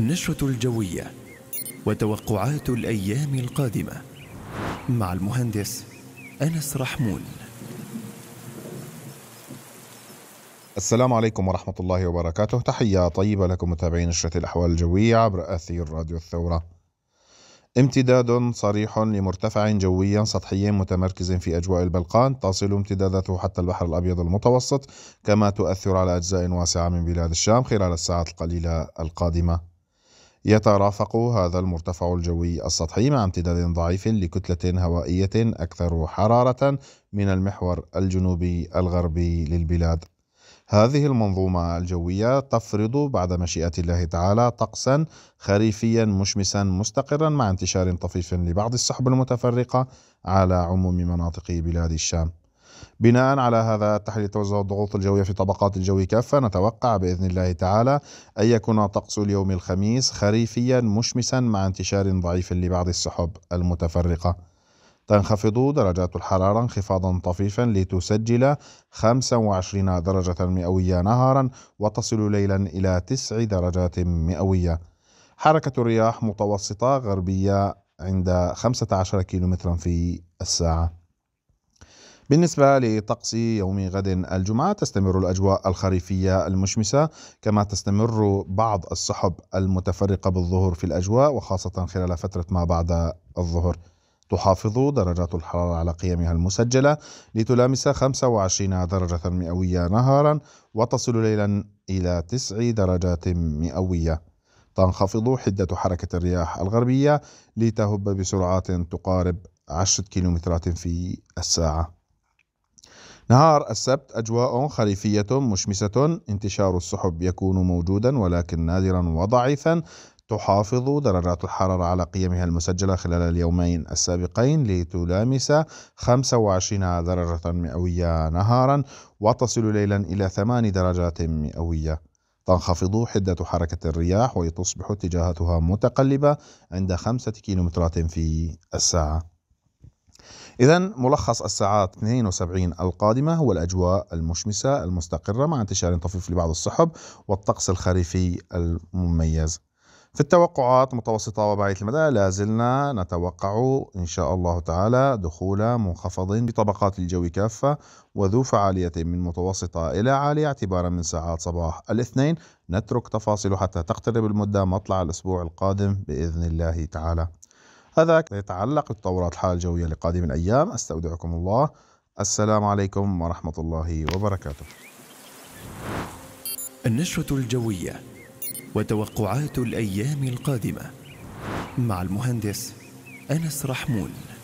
النشرة الجوية وتوقعات الأيام القادمة مع المهندس أنس رحمون السلام عليكم ورحمة الله وبركاته تحية طيبة لكم متابعين نشرة الأحوال الجوية عبر أثير راديو الثورة امتداد صريح لمرتفع جوي سطحي متمركز في أجواء البلقان تصل امتداداته حتى البحر الأبيض المتوسط كما تؤثر على أجزاء واسعة من بلاد الشام خلال الساعات القليلة القادمة يترافق هذا المرتفع الجوي السطحي مع امتداد ضعيف لكتلة هوائية أكثر حرارة من المحور الجنوبي الغربي للبلاد. هذه المنظومة الجوية تفرض بعد مشيئة الله تعالى طقسا خريفيا مشمسا مستقرا مع انتشار طفيف لبعض السحب المتفرقة على عموم مناطق بلاد الشام. بناء على هذا التحليل توزع الضغوط الجوية في طبقات الجو كافة نتوقع بإذن الله تعالى أن يكون طقس اليوم الخميس خريفيا مشمسا مع انتشار ضعيف لبعض السحب المتفرقة تنخفض درجات الحرارة انخفاضا طفيفا لتسجل 25 درجة مئوية نهارا وتصل ليلا إلى 9 درجات مئوية حركة الرياح متوسطة غربية عند 15 كيلومترا في الساعة بالنسبة لطقس يوم غد الجمعة تستمر الأجواء الخريفية المشمسة كما تستمر بعض السحب المتفرقة بالظهور في الأجواء وخاصة خلال فترة ما بعد الظهر تحافظ درجات الحرارة على قيمها المسجلة لتلامس 25 درجة مئوية نهارا وتصل ليلا إلى 9 درجات مئوية تنخفض حدة حركة الرياح الغربية لتهب بسرعات تقارب 10 كيلومترات في الساعة نهار السبت أجواء خريفية مشمسة انتشار السحب يكون موجودا ولكن نادرا وضعيفا تحافظ درجات الحرارة على قيمها المسجلة خلال اليومين السابقين لتلامس 25 درجة مئوية نهارا وتصل ليلا إلى 8 درجات مئوية تنخفض حدة حركة الرياح وتصبح اتجاهاتها متقلبة عند 5 كيلومترات في الساعة إذا ملخص الساعات 72 القادمة هو الأجواء المشمسة المستقرة مع انتشار طفيف لبعض السحب والطقس الخريفي المميز. في التوقعات متوسطة وبعيدة المدى لا زلنا نتوقع إن شاء الله تعالى دخول منخفض بطبقات الجو كافة وذو فعالية من متوسطة إلى عالية اعتبارا من ساعات صباح الاثنين نترك تفاصيل حتى تقترب المدة مطلع الأسبوع القادم بإذن الله تعالى هذا يتعلق بتطورات الحالة الجوية لقادم الأيام أستودعكم الله السلام عليكم ورحمة الله وبركاته النشرة الجوية وتوقعات الأيام القادمة مع المهندس أنس رحمون